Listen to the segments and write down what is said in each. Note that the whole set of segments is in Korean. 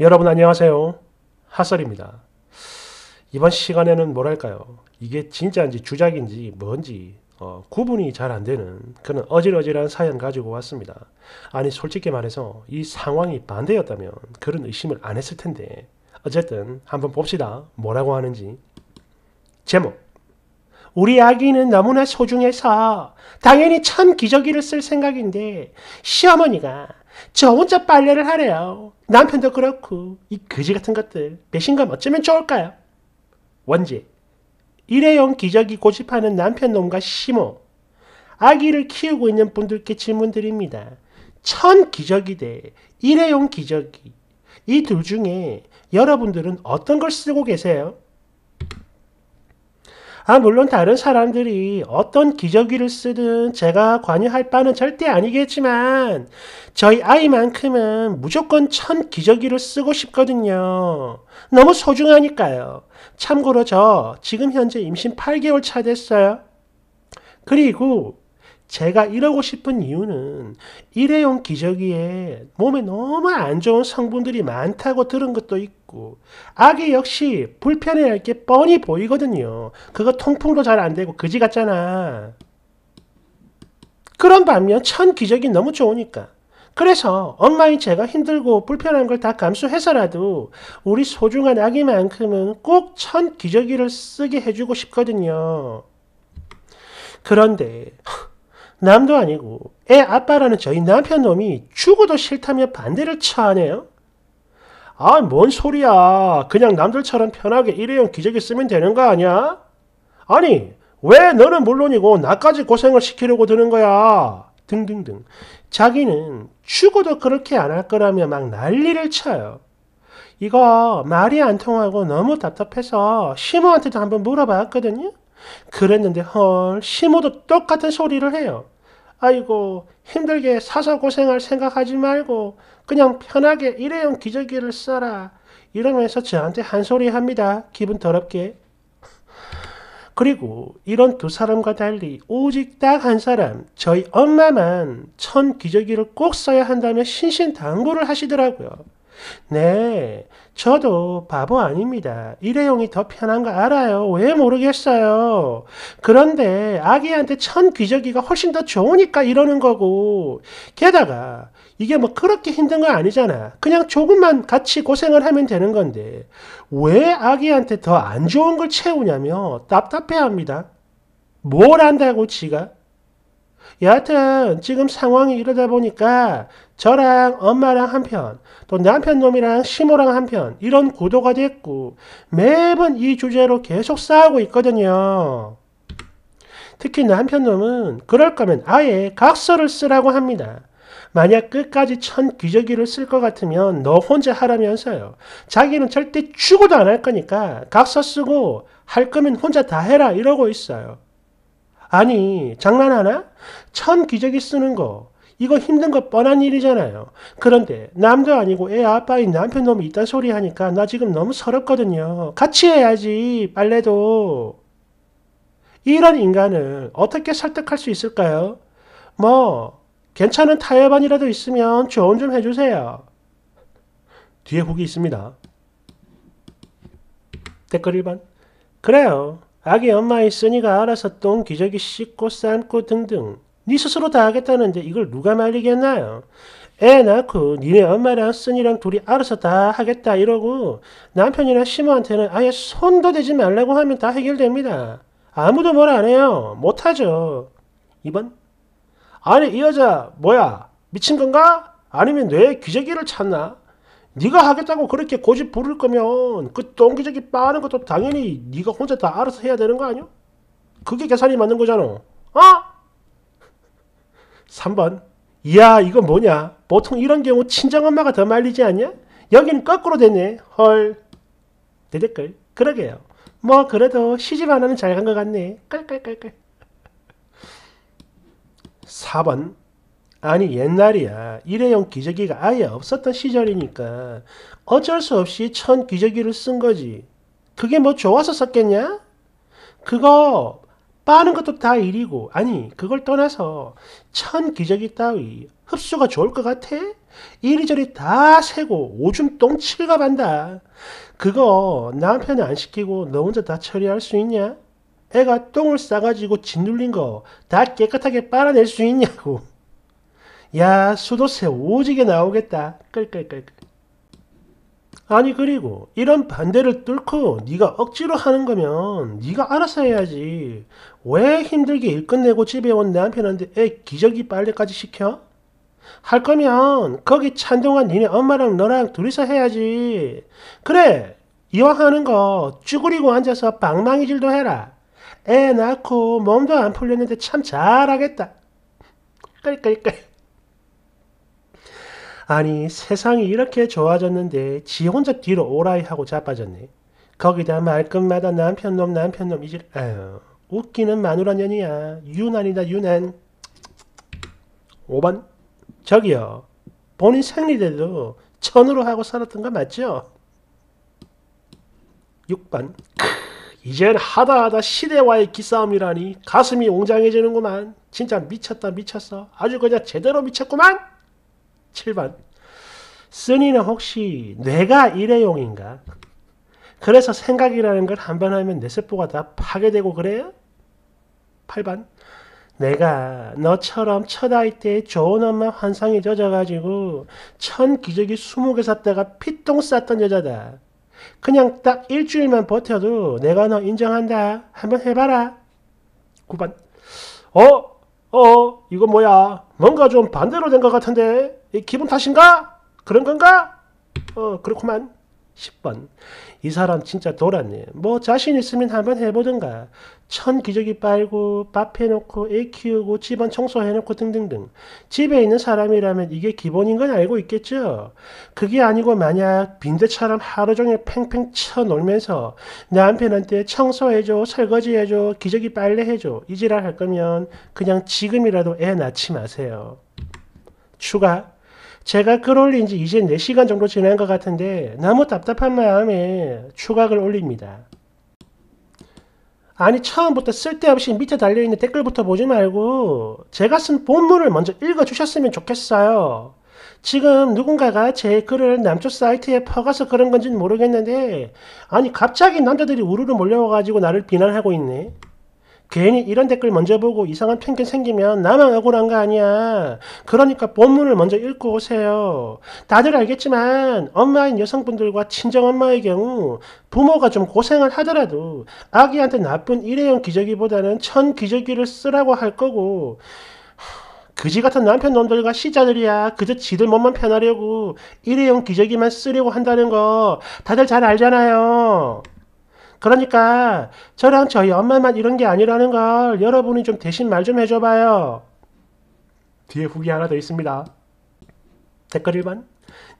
여러분 안녕하세요. 핫설입니다. 이번 시간에는 뭐랄까요. 이게 진짜인지 주작인지 뭔지 어, 구분이 잘 안되는 그런 어질어질한 사연 가지고 왔습니다. 아니 솔직히 말해서 이 상황이 반대였다면 그런 의심을 안 했을 텐데 어쨌든 한번 봅시다. 뭐라고 하는지. 제목 우리 아기는 너무나 소중해서 당연히 참 기저귀를 쓸 생각인데 시어머니가 저 혼자 빨래를 하래요. 남편도 그렇고 이 거지 같은 것들 배신감 어쩌면 좋을까요? 원제 일회용 기저귀 고집하는 남편놈과 시모 아기를 키우고 있는 분들께 질문드립니다. 천 기저귀 대 일회용 기저귀 이 둘 중에 여러분들은 어떤 걸 쓰고 계세요? 아, 물론 다른 사람들이 어떤 기저귀를 쓰든 제가 관여할 바는 절대 아니겠지만, 저희 아이만큼은 무조건 천 기저귀를 쓰고 싶거든요. 너무 소중하니까요. 참고로 저 지금 현재 임신 8개월 차 됐어요. 그리고 제가 이러고 싶은 이유는 일회용 기저귀에 몸에 너무 안 좋은 성분들이 많다고 들은 것도 있고 아기 역시 불편해할 게 뻔히 보이거든요. 그거 통풍도 잘 안 되고 그지 같잖아. 그런 반면 천 기저귀 너무 좋으니까. 그래서 엄마인 제가 힘들고 불편한 걸 다 감수해서라도 우리 소중한 아기만큼은 꼭 천 기저귀를 쓰게 해주고 싶거든요. 그런데 남도 아니고 애 아빠라는 저희 남편놈이 죽어도 싫다며 반대를 쳐하네요. 아, 뭔 소리야. 그냥 남들처럼 편하게 일회용 기저귀 쓰면 되는 거 아니야? 아니, 왜 너는 물론이고 나까지 고생을 시키려고 드는 거야? 등등등. 자기는 죽어도 그렇게 안 할 거라며 막 난리를 쳐요. 이거 말이 안 통하고 너무 답답해서 시모한테도 한번 물어봤거든요. 그랬는데 헐 시모도 똑같은 소리를 해요. 아이고 힘들게 사서 고생할 생각하지 말고 그냥 편하게 일회용 기저귀를 써라 이러면서 저한테 한 소리 합니다. 기분 더럽게. 그리고 이런 두 사람과 달리 오직 딱 한 사람, 저희 엄마만 천 기저귀를 꼭 써야 한다며 신신당부를 하시더라고요. 네, 저도 바보 아닙니다. 일회용이 더 편한 거 알아요. 왜 모르겠어요. 그런데 아기한테 천 귀저귀가 훨씬 더 좋으니까 이러는 거고. 게다가 이게 뭐 그렇게 힘든 거 아니잖아. 그냥 조금만 같이 고생을 하면 되는 건데 왜 아기한테 더 안 좋은 걸 채우냐며 답답해합니다. 뭘 안다고 지가? 여하튼 지금 상황이 이러다 보니까 저랑 엄마랑 한편, 또 남편놈이랑 시모랑 한편 이런 구도가 됐고 매번 이 주제로 계속 싸우고 있거든요. 특히 남편놈은 그럴 거면 아예 각서를 쓰라고 합니다. 만약 끝까지 천 기저귀를 쓸 것 같으면 너 혼자 하라면서요. 자기는 절대 죽어도 안 할 거니까 각서 쓰고 할 거면 혼자 다 해라 이러고 있어요. 아니 장난하나? 처음 기저귀 쓰는 거 이거 힘든 거 뻔한 일이잖아요. 그런데 남도 아니고 애 아빠인 남편 놈이 있딴 소리 하니까 나 지금 너무 서럽거든요. 같이 해야지 빨래도. 이런 인간을 어떻게 설득할 수 있을까요? 뭐 괜찮은 타협안이라도 있으면 조언 좀 해주세요. 뒤에 후기 있습니다. 댓글 1번 그래요. 아기 엄마 있으니까 알아서 똥 기저귀 씻고 삶고 등등 네 스스로 다 하겠다는데 이걸 누가 말리겠나요? 애 낳고 그 니네 엄마랑 쓴이랑 둘이 알아서 다 하겠다 이러고 남편이나 시모한테는 아예 손도 대지 말라고 하면 다 해결됩니다. 아무도 뭘 안 해요. 못하죠. 2번 아니 이 여자 뭐야 미친 건가? 아니면 뇌에 기저귀를 찾나? 네가 하겠다고 그렇게 고집 부릴 거면 그 똥기저귀 빠는 것도 당연히 네가 혼자 다 알아서 해야 되는 거 아니야? 그게 계산이 맞는 거잖아. 어? 3번 이야 이거 뭐냐 보통 이런 경우 친정엄마가 더 말리지 않냐? 여기는 거꾸로 되네 헐 대댓글 그러게요 뭐 그래도 시집 하나는 잘 간 것 같네 깔깔깔깔 4번 아니 옛날이야 일회용 기저귀가 아예 없었던 시절이니까 어쩔 수 없이 천 기저귀를 쓴 거지 그게 뭐 좋아서 썼겠냐? 그거 빠는 것도 다 일이고 아니 그걸 떠나서 천 기저귀 따위 흡수가 좋을 것 같아? 이리저리 다 새고 오줌 똥칠가 반다. 그거 남편이 안 시키고 너 혼자 다 처리할 수 있냐? 애가 똥을 싸가지고 짓눌린 거 다 깨끗하게 빨아낼 수 있냐고. 야 수도세 오지게 나오겠다. 끌끌끌끌. 아니 그리고 이런 반대를 뚫고 네가 억지로 하는 거면 네가 알아서 해야지 왜 힘들게 일 끝내고 집에 온 남편한테 애 기저귀 빨래까지 시켜? 할 거면 거기 찬동안 니네 엄마랑 너랑 둘이서 해야지 그래 이왕 하는 거 쭈그리고 앉아서 방망이질도 해라 애 낳고 몸도 안 풀렸는데 참 잘하겠다 끌끌끌 아니 세상이 이렇게 좋아졌는데 지 혼자 뒤로 오라이 하고 자빠졌네. 거기다 말끝마다 남편놈 남편놈 이질 아유 웃기는 마누라년이야. 유난이다 유난. 5번 저기요. 본인 생리대도 천으로 하고 살았던 거 맞죠? 6번 이젠 하다하다 시대와의 기싸움이라니 가슴이 웅장해지는구만. 진짜 미쳤다 미쳤어. 아주 그냥 제대로 미쳤구만. 7번. 쓰니는 혹시 뇌가 일회용인가? 그래서 생각이라는 걸 한 번 하면 내 세포가 다 파괴되고 그래요? 8번. 내가 너처럼 첫 아이 때 좋은 엄마 환상이 젖어가지고 천 기저귀 20개 샀다가 피똥 쌌던 여자다. 그냥 딱 일주일만 버텨도 내가 너 인정한다. 한번 해봐라. 9번. 어? 어? 이거 뭐야? 뭔가 좀 반대로 된 것 같은데 기분 탓인가? 그런 건가? 어 그렇구만. 10번 이 사람 진짜 돌았네. 뭐 자신 있으면 한번 해보든가. 천 기저귀 빨고 밥 해놓고 애 키우고 집안 청소해놓고 등등등. 집에 있는 사람이라면 이게 기본인 건 알고 있겠죠. 그게 아니고 만약 빈대처럼 하루 종일 팽팽 쳐놀면서 남편한테 청소해줘, 설거지해줘, 기저귀 빨래해줘 이 지랄 할 거면 그냥 지금이라도 애 낳지 마세요. 추가 제가 끌어올린 지 이제 4시간 정도 지난 것 같은데 너무 답답한 마음에 추각을 올립니다. 아니 처음부터 쓸데없이 밑에 달려있는 댓글부터 보지 말고 제가 쓴 본문을 먼저 읽어주셨으면 좋겠어요. 지금 누군가가 제 글을 남쪽 사이트에 퍼가서 그런 건지는 모르겠는데 아니 갑자기 남자들이 우르르 몰려와가지고 나를 비난하고 있네. 괜히 이런 댓글 먼저 보고 이상한 편견 생기면 나만 억울한 거 아니야. 그러니까 본문을 먼저 읽고 오세요. 다들 알겠지만 엄마인 여성분들과 친정엄마의 경우 부모가 좀 고생을 하더라도 아기한테 나쁜 일회용 기저귀보다는 천 기저귀를 쓰라고 할 거고 그지 같은 남편 놈들과 시자들이야 그저 지들 몸만 편하려고 일회용 기저귀만 쓰려고 한다는 거 다들 잘 알잖아요. 그러니까 저랑 저희 엄마만 이런 게 아니라는 걸 여러분이 좀 대신 말 좀 해줘봐요. 뒤에 후기 하나 더 있습니다. 댓글 1번.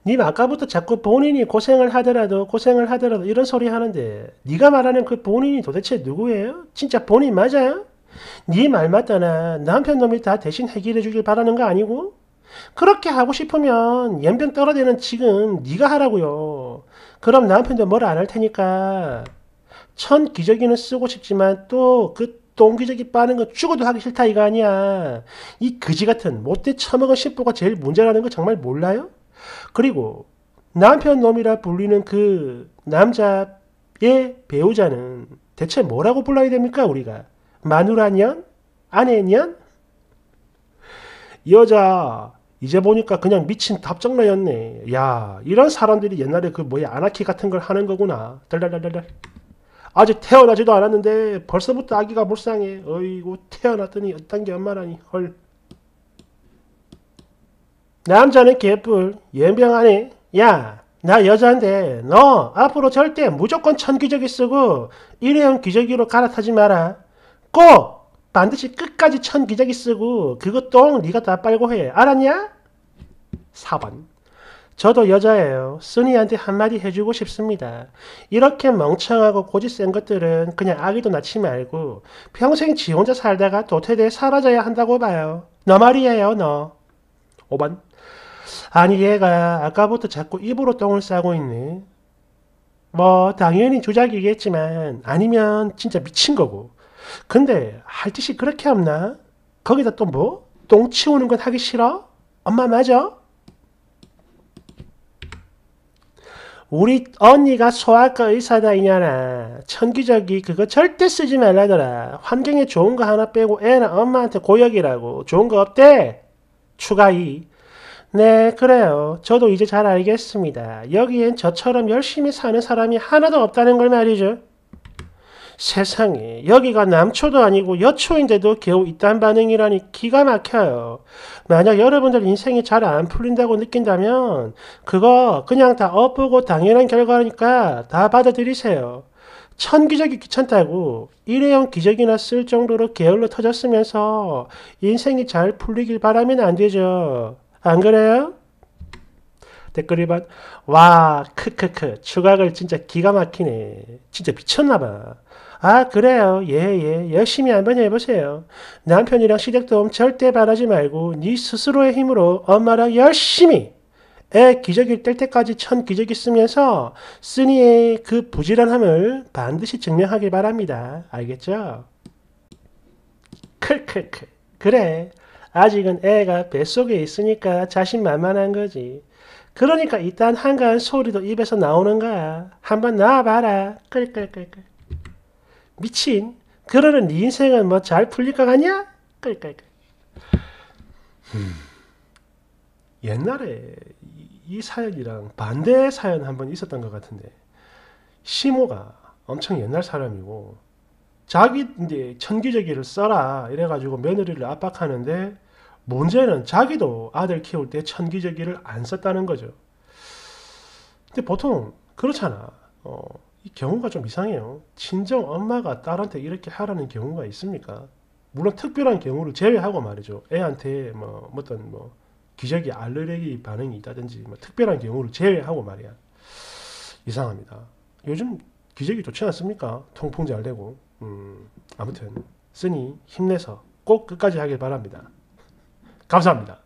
님 아까부터 자꾸 본인이 고생을 하더라도 고생을 하더라도 이런 소리 하는데 네가 말하는 그 본인이 도대체 누구예요? 진짜 본인 맞아요? 네 말 맞다나 남편 놈이 다 대신 해결해 주길 바라는 거 아니고? 그렇게 하고 싶으면 연병 떨어대는 지금 네가 하라고요. 그럼 남편도 뭘 안 할 테니까 천 기저귀는 쓰고 싶지만 또 그 동기저귀 빠는 거 죽어도 하기 싫다 이거 아니야. 이 그지 같은 못돼 처먹은 신부가 제일 문제라는 거 정말 몰라요? 그리고 남편 놈이라 불리는 그 남자의 배우자는 대체 뭐라고 불러야 됩니까 우리가? 마누라년? 아내년? 여자 이제 보니까 그냥 미친 답정러였네. 야 이런 사람들이 옛날에 그 뭐야 아나키 같은 걸 하는 거구나. 달달달달달. 아직 태어나지도 않았는데 벌써부터 아기가 불쌍해. 어이구 태어났더니 어떤 게 엄마라니. 헐. 남자는 개뿔. 연병하네. 야, 나 여자인데 너 앞으로 절대 무조건 천기저귀 쓰고 일회용 기저귀로 갈아타지 마라. 꼭 반드시 끝까지 천기저귀 쓰고 그것 똥 네가 다 빨고 해. 알았냐? 4번. 저도 여자예요. 순이한테 한마디 해주고 싶습니다. 이렇게 멍청하고 고집 센 것들은 그냥 아기도 낳지 말고 평생 지 혼자 살다가 도태돼 사라져야 한다고 봐요. 너 말이에요, 너. 5번. 아니 얘가 아까부터 자꾸 입으로 똥을 싸고 있네. 뭐 당연히 조작이겠지만 아니면 진짜 미친 거고. 근데 할 짓이 그렇게 없나? 거기다 또 뭐? 똥 치우는 건 하기 싫어? 엄마 맞아? 우리 언니가 소아과 의사다 이냐나 천기저기 그거 절대 쓰지 말라더라 환경에 좋은 거 하나 빼고 애는 엄마한테 고역이라고 좋은 거 없대 추가 이 네, 그래요. 저도 이제 잘 알겠습니다. 여기엔 저처럼 열심히 사는 사람이 하나도 없다는 걸 말이죠. 세상에 여기가 남초도 아니고 여초인데도 겨우 이딴 반응이라니 기가 막혀요. 만약 여러분들 인생이 잘 안 풀린다고 느낀다면 그거 그냥 다엇고 당연한 결과니까 다 받아들이세요. 천기적이 귀찮다고 일회용 기적이나 쓸 정도로 게을러 터졌으면서 인생이 잘 풀리길 바라면 안 되죠. 안 그래요? 댓글 1번 와 크크크 추각을 진짜 기가 막히네 진짜 미쳤나봐 아 그래요 예예 예. 열심히 한번 해보세요. 남편이랑 시댁도 절대 바라지 말고 네 스스로의 힘으로 엄마랑 열심히 애기저귀뗄 때까지 천 기저귀 쓰면서 쓰니의 그 부지런함을 반드시 증명하길 바랍니다. 알겠죠? 클클클 그래 아직은 애가 뱃속에 있으니까 자신만만한 거지. 그러니까 일단 한가한 소리도 입에서 나오는 거야. 한번 나와봐라. 끌끌끌끌. 미친 그러는 네 인생은 뭐 잘 풀릴 것 같냐? 그러니 음, 옛날에 이 사연이랑 반대 사연 한 번 있었던 것 같은데 시모가 엄청 옛날 사람이고 자기 이제 천기저기를 써라 이래가지고 며느리를 압박하는데 문제는 자기도 아들 키울 때 천기저기를 안 썼다는 거죠. 근데 보통 그렇잖아. 어, 이 경우가 좀 이상해요. 친정 엄마가 딸한테 이렇게 하라는 경우가 있습니까? 물론 특별한 경우를 제외하고 말이죠. 애한테 뭐 어떤 뭐 기저귀 알레르기 반응이 있다든지 뭐 특별한 경우를 제외하고 말이야. 이상합니다. 요즘 기저귀 좋지 않습니까? 통풍 잘 되고. 음, 아무튼 쓰니 힘내서 꼭 끝까지 하길 바랍니다. 감사합니다.